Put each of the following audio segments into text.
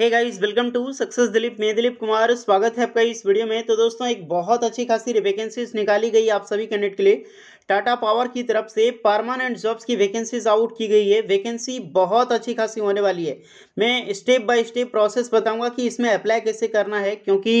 hey guys welcome to success Dilip मैं दिलीप कुमार स्वागत है आपका इस वीडियो में तो दोस्तों एक बहुत अच्छी खासी वैकेंसीज निकाली गई आप सभी कैंडिडेट के लिए टाटा पावर की तरफ से परमानेंट जॉब्स की वैकेंसीज आउट की गई है वैकेंसी बहुत अच्छी खासी होने वाली है मैं स्टेप बाय स्टेप प्रोसेस बताऊंगा कि इसमें अप्लाई कैसे करना है क्योंकि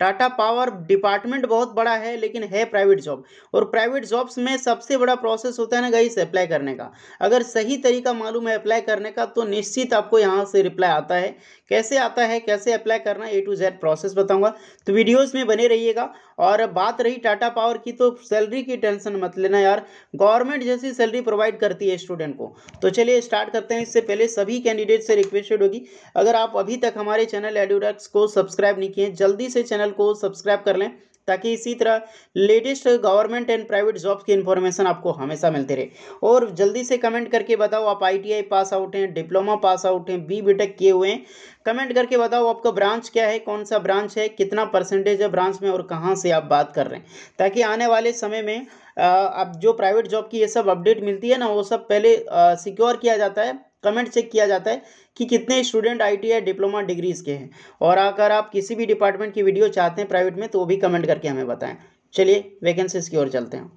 टाटा पावर डिपार्टमेंट बहुत बड़ा है लेकिन है प्राइवेट जॉब और प्राइवेट जॉब्स में सबसे बड़ा प्रोसेस होता है ना गाइस अप्लाई करने का अगर सही तरीका मालूम है अप्लाई करने का तो निश्चित आपको यहाँ से रिप्लाई आता है कैसे आता है कैसे अप्लाई करना ए टू जेड प्रोसेस बताऊँगा तो वीडियोज़ में बने रहिएगा और बात रही टाटा पावर की तो सैलरी की टेंशन मतलब लेना यार गवर्नमेंट जैसी सैलरी प्रोवाइड करती है स्टूडेंट को तो चलिए स्टार्ट करते हैं इससे पहले सभी कैंडिडेट से रिक्वेस्टेड होगी अगर आप अभी तक हमारे चैनल एडूडक्स को सब्सक्राइब नहीं किए जल्दी से चैनल को सब्सक्राइब कर लें ताकि इसी तरह latest government and private jobs की इन्फॉर्मेशन आपको हमेशा मिलती रहे और जल्दी से कमेंट करके बताओ आप आई पास आउट हैं डिप्लोमा पास आउट हैं बी बी किए हुए हैं कमेंट करके बताओ आपका ब्रांच क्या है कौन सा ब्रांच है कितना परसेंटेज है ब्रांच में और कहाँ से आप बात कर रहे हैं ताकि आने वाले समय में अब जो प्राइवेट जॉब की ये सब अपडेट मिलती है ना वो सब पहले सिक्योर किया जाता है कमेंट चेक किया जाता है कि कितने स्टूडेंट आईटीआई डिप्लोमा डिग्रीज़ के हैं और अगर आप किसी भी डिपार्टमेंट की वीडियो चाहते हैं प्राइवेट में तो वो भी कमेंट करके हमें बताएं चलिए वैकेंसीज की ओर चलते हैं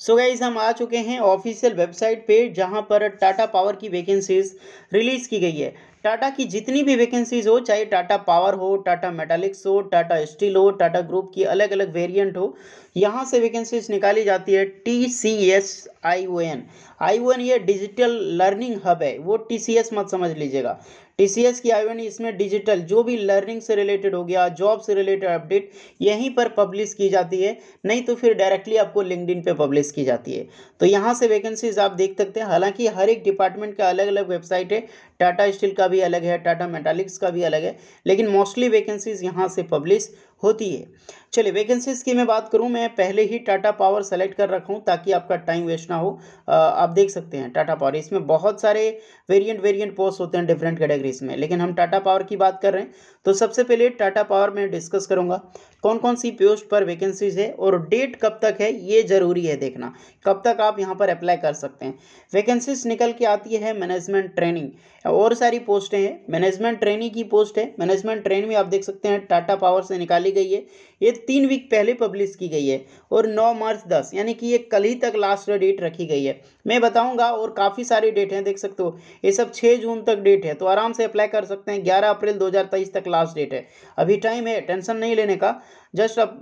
सो so गाइज हम आ चुके हैं ऑफिशियल वेबसाइट पे जहां पर टाटा पावर की वैकेंसीज रिलीज़ की गई है टाटा की जितनी भी वैकेंसीज हो चाहे टाटा पावर हो टाटा मेटालिक्स हो टाटा स्टील हो टाटा ग्रुप की अलग अलग वेरिएंट हो यहाँ से वैकेंसीज निकाली जाती है T C S I O N I O N ये डिजिटल लर्निंग हब है वो टी सी एस मत समझ लीजिएगा टी सी एस की आई ओ एन इसमें डिजिटल जो भी लर्निंग से रिलेटेड हो गया जॉब से रिलेटेड अपडेट यहीं पर पब्लिश की जाती है नहीं तो फिर डायरेक्टली आपको लिंकड पर पब्लिश की जाती है तो यहाँ से वैकेंसीज आप देख सकते हैं हालांकि हर एक डिपार्टमेंट का अलग अलग वेबसाइट है टाटा स्टील का भी अलग है टाटा मेटालिक्स का भी अलग है लेकिन मोस्टली वैकेंसीज़ यहाँ से पब्लिश होती है चलिए वैकेंसीज़ की मैं बात करूँ मैं पहले ही टाटा पावर सेलेक्ट कर रखा हूँ ताकि आपका टाइम वेस्ट ना हो आप देख सकते हैं टाटा पावर इसमें बहुत सारे वेरिएंट वेरिएंट पोस्ट होते हैं डिफरेंट कैटेगरीज में लेकिन हम टाटा पावर की बात कर रहे हैं तो सबसे पहले टाटा पावर में डिस्कस करूंगा कौन कौन सी पोस्ट पर वैकेंसीज है और डेट कब तक है ये ज़रूरी है देखना कब तक आप यहाँ पर अप्लाई कर सकते हैं वैकेंसीज निकल के आती है मैनेजमेंट ट्रेनिंग और सारी पोस्टें हैं मैनेजमेंट ट्रेनिंग की पोस्ट है मैनेजमेंट ट्रेन भी आप देख सकते हैं टाटा पावर से निकाली गई है ये तीन वीक पहले पब्लिश की गई है और नौ मार्च दस यानी कि ये कल ही तक लास्ट डेट रखी गई है मैं बताऊँगा और काफ़ी सारी डेट हैं देख सकते हो ये सब छः जून तक डेट है तो आराम से अप्लाई कर सकते हैं ग्यारह अप्रैल दो तक लास्ट डेट है अभी टाइम है टेंशन नहीं लेने का जस्ट अब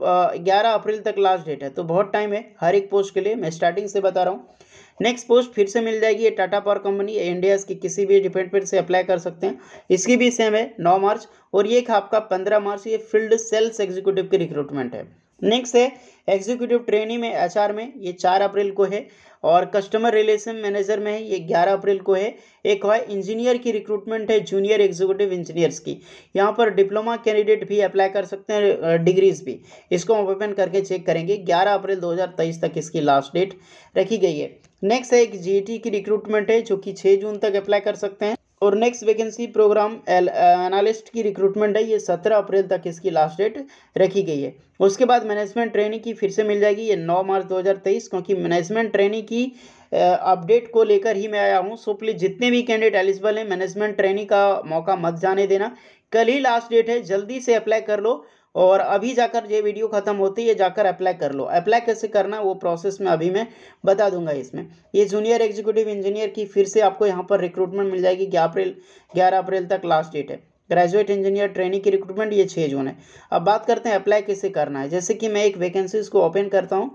ग्यारह अप्रैल तक लास्ट डेट है तो बहुत टाइम है हर एक पोस्ट के लिए मैं स्टार्टिंग से बता रहा हूँ नेक्स्ट पोस्ट फिर से मिल जाएगी ये टाटा पावर कंपनी इंडिया की किसी भी डिपार्टमेंट से अप्लाई कर सकते हैं इसकी भी सेम है नौ मार्च और ये एक आपका पंद्रह मार्च ये फील्ड सेल्स एग्जीक्यूटिव की रिक्रूटमेंट है नेक्स्ट है एग्जीक्यूटिव ट्रेनिंग में एच में ये चार अप्रैल को है और कस्टमर रिलेशन मैनेजर में है ये ग्यारह अप्रैल को है एक वाई इंजीनियर की रिक्रूटमेंट है जूनियर एग्जीक्यूटिव इंजीनियर्स की यहाँ पर डिप्लोमा कैंडिडेट भी अप्लाई कर सकते हैं डिग्रीज भी इसको हम ओपन करके चेक करेंगे ग्यारह अप्रैल दो तक इसकी लास्ट डेट रखी गई है नेक्स्ट है एक जी e की रिक्रूटमेंट है जो कि छः जून तक अप्लाई कर सकते हैं और नेक्स्ट वैकेंसी प्रोग्राम एनालिस्ट की रिक्रूटमेंट है ये सत्रह अप्रैल तक इसकी लास्ट डेट रखी गई है उसके बाद मैनेजमेंट ट्रेनिंग की फिर से मिल जाएगी ये नौ मार्च 2023 क्योंकि मैनेजमेंट ट्रेनिंग की अपडेट uh, को लेकर ही मैं आया हूँ सो प्लीज़ जितने भी कैंडिडेट एलिजिबल हैं मैनेजमेंट ट्रेनिंग का मौका मत जाने देना कल ही लास्ट डेट है जल्दी से अप्लाई कर लो और अभी जाकर ये वीडियो ख़त्म होती है जाकर अप्लाई कर लो अप्लाई कैसे करना वो प्रोसेस में अभी मैं बता दूंगा इसमें ये जूनियर एग्जीक्यूटिव इंजीनियर की फिर से आपको यहाँ पर रिक्रूटमेंट मिल जाएगी ग्यारह अप्रैल ग्यारह अप्रैल तक लास्ट डेट है ग्रेजुएट इंजीनियर ट्रेनिंग की रिक्रूटमेंट ये छः जून है अब बात करते हैं अप्लाई कैसे करना है जैसे कि मैं एक वैकेंसीज को ओपन करता हूँ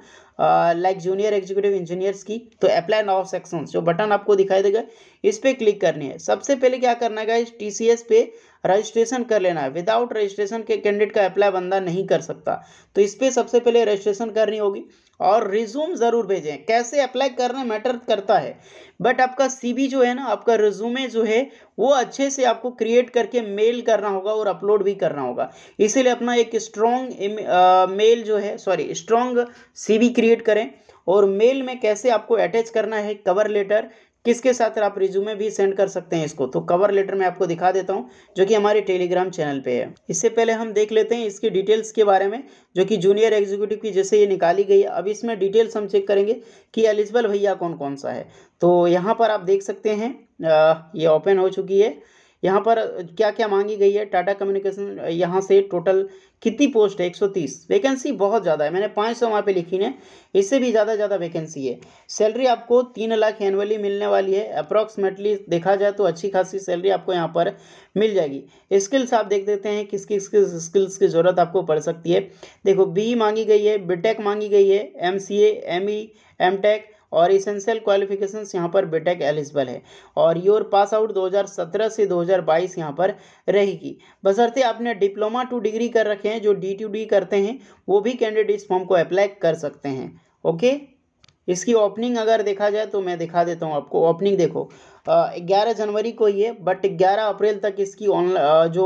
लाइक जूनियर एग्जीक्यूटिव इंजीनियर्स की तो अप्लाई नाउ सेक्शंस जो बटन आपको दिखाई देगा इस पर क्लिक करनी है सबसे पहले क्या करना है टी सी एस पे रजिस्ट्रेशन कर लेना है विदाउट रजिस्ट्रेशन के कैंडिडेट का अप्लाई बंदा नहीं कर सकता तो इस पर सबसे पहले रजिस्ट्रेशन करनी होगी और रिज्यूम ज़रूर भेजें कैसे अप्लाई करना मैटर करता है बट आपका सीवी जो है ना आपका रिज्यूमे जो है वो अच्छे से आपको क्रिएट करके मेल करना होगा और अपलोड भी करना होगा इसीलिए अपना एक स्ट्रॉन्ग मेल जो है सॉरी स्ट्रॉन्ग सीवी क्रिएट करें और मेल में कैसे आपको अटैच करना है कवर लेटर किसके साथ आप रिज्यूमे भी सेंड कर सकते हैं इसको तो कवर लेटर मैं आपको दिखा देता हूँ जो कि हमारे टेलीग्राम चैनल पे है इससे पहले हम देख लेते हैं इसकी डिटेल्स के बारे में जो कि जूनियर एग्जीक्यूटिव की जैसे ये निकाली गई है अब इसमें डिटेल्स हम चेक करेंगे कि एलिजिबल भैया कौन कौन सा है तो यहाँ पर आप देख सकते हैं ये ओपन हो चुकी है यहाँ पर क्या क्या मांगी गई है टाटा कम्युनिकेशन यहाँ से टोटल कितनी पोस्ट है 130 वैकेंसी बहुत ज़्यादा है मैंने 500 सौ वहाँ पर लिखी ने इससे भी ज़्यादा ज़्यादा वैकेंसी है सैलरी आपको तीन लाख एनुअली मिलने वाली है अप्रॉक्सीमेटली देखा जाए तो अच्छी खासी सैलरी आपको यहाँ पर मिल जाएगी स्किल्स आप देख देते हैं किस किस किस स्किल्स की ज़रूरत आपको पड़ सकती है देखो बी मांगी गई है बी मांगी गई है M C M E M tech और इसेंशियल क्वालिफिकेशन यहाँ पर बीटेक एलिजिबल है और योर पास आउट 2017 से 2022 यहाँ पर रहेगी बसरते आपने डिप्लोमा टू डिग्री कर रखे हैं जो डी टू डी करते हैं वो भी कैंडिडेट इस फॉर्म को अप्लाई कर सकते हैं ओके इसकी ओपनिंग अगर देखा जाए तो मैं दिखा देता हूँ आपको ओपनिंग देखो ग्यारह जनवरी को ये बट ग्यारह अप्रैल तक इसकी ऑनलाइन जो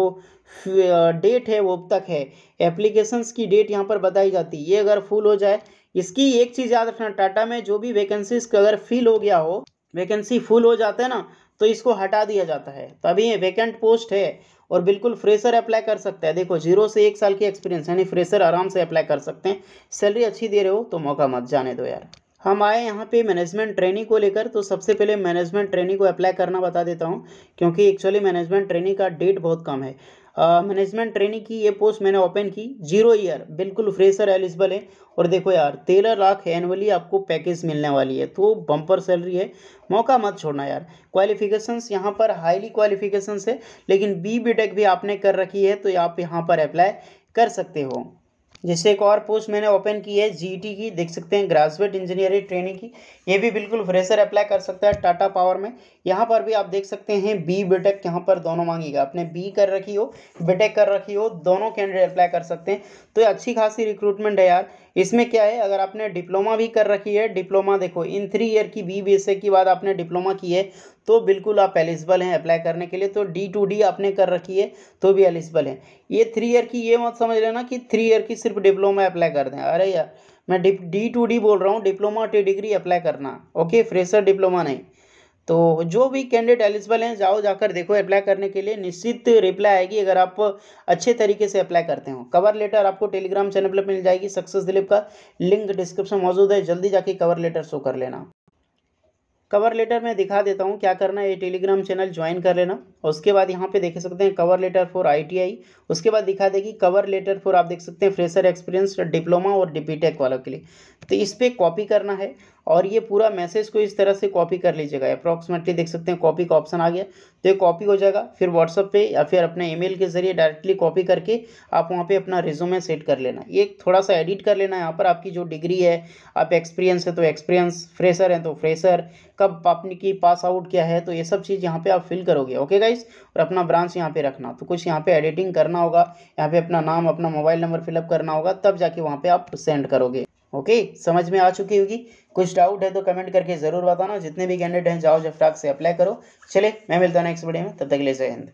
डेट है वो अब तक है एप्लीकेशंस की डेट यहाँ पर बताई जाती है ये अगर फुल हो जाए इसकी एक चीज़ याद रखना टाटा में जो भी वैकेंसीज अगर फिल हो गया हो वैकेंसी फुल हो जाता है ना तो इसको हटा दिया जाता है तो अभी ये वैकेंट पोस्ट है और बिल्कुल फ्रेशर अप्लाई कर सकता है देखो जीरो से एक साल की एक्सपीरियंस यानी फ्रेशर आराम से अप्लाई कर सकते हैं सैलरी अच्छी दे रहे हो तो मौका मत जाने दो यार हम आए यहाँ पे मैनेजमेंट ट्रेनिंग को लेकर तो सबसे पहले मैनेजमेंट ट्रेनिंग को अप्लाई करना बता देता हूँ क्योंकि एक्चुअली मैनेजमेंट ट्रेनिंग का डेट बहुत कम है मैनेजमेंट ट्रेनिंग की ये पोस्ट मैंने ओपन की जीरो ईयर बिल्कुल फ्रेशर एलिजिबल है और देखो यार तेरह लाख एनुअली आपको पैकेज मिलने वाली है तो बम्पर सैलरी है मौका मत छोड़ना यार क्वालिफिकेशंस यहाँ पर हाईली क्वालिफिकेशंस है लेकिन बी बी टेक भी आपने कर रखी है तो आप यहाँ पर अप्लाई कर सकते हो जैसे एक और पोस्ट मैंने ओपन की है जीटी e की देख सकते हैं ग्रेजुएट इंजीनियरिंग ट्रेनिंग की ये भी बिल्कुल फ्रेशर अप्लाई कर सकता है टाटा पावर में यहाँ पर भी आप देख सकते हैं बी बीटेक यहाँ पर दोनों मांगेगा आपने बी कर रखी हो बीटेक कर रखी हो दोनों कैंडिडेट अप्लाई कर सकते हैं तो अच्छी खासी रिक्रूटमेंट है यार इसमें क्या है अगर आपने डिप्लोमा भी कर रखी है डिप्लोमा देखो इन थ्री ईयर की बी बी की बाद आपने डिप्लोमा की है तो बिल्कुल आप एलिजिबल हैं अप्लाई करने के लिए तो डी टू डी आपने कर रखी है तो भी एलिजिबल है ये थ्री ईयर की ये मत समझ लेना कि थ्री ईयर की सिर्फ डिप्लोमा अप्लाई कर दें अरे यार मैं डी टू डी बोल रहा हूँ डिप्लोमा टी डिग्री अप्लाई करना ओके फ्रेशर डिप्लोमा नहीं तो जो भी कैंडिडेट एलिजिबल हैं जाओ जाकर देखो अप्लाई करने के लिए निश्चित रिप्लाई आएगी अगर आप अच्छे तरीके से अप्लाई करते हो कवर लेटर आपको टेलीग्राम चैनल पर मिल जाएगी सक्सेस दिलीप का लिंक डिस्क्रिप्शन मौजूद है जल्दी जाके कवर लेटर शो कर लेना कवर लेटर में दिखा देता हूँ क्या करना है ये टेलीग्राम चैनल ज्वाइन कर लेना उसके बाद यहाँ पे देख सकते हैं कवर लेटर फॉर आईटीआई उसके बाद दिखा देगी कवर लेटर फॉर आप देख सकते हैं फ्रेशर एक्सपीरियंस डिप्लोमा और डीपीटेक वालों के लिए तो इस पर कॉपी करना है और ये पूरा मैसेज को इस तरह से कॉपी कर लीजिएगा अप्रॉक्सीमेटली देख सकते हैं कॉपी का ऑप्शन आ गया तो ये कॉपी हो जाएगा फिर व्हाट्सअप पे या फिर अपने ईमेल के जरिए डायरेक्टली कॉपी करके आप वहाँ पे अपना रिज्यूमे सेट कर लेना ये थोड़ा सा एडिट कर लेना यहाँ पर आपकी जो डिग्री है आप एक्सपीरियंस है तो एक्सपीरियंस फ्रेशर है तो फ्रेशर कब आपने की पास आउट क्या है तो ये सब चीज़ यहाँ पर आप फिल करोगे ओके गाइस और अपना ब्रांच यहाँ पर रखना तो कुछ यहाँ पर एडिटिंग करना होगा यहाँ पर अपना नाम अपना मोबाइल नंबर फिलअप करना होगा तब जाके वहाँ पर आप सेंड करोगे ओके समझ में आ चुकी होगी कुछ डाउट है तो कमेंट करके ज़रूर बताना जितने भी कैंडिडेट हैं जाओ जब से अप्लाई करो चले मैं मिलता हूँ नेक्स्ट वीडियो में तब तक ले जय हिंद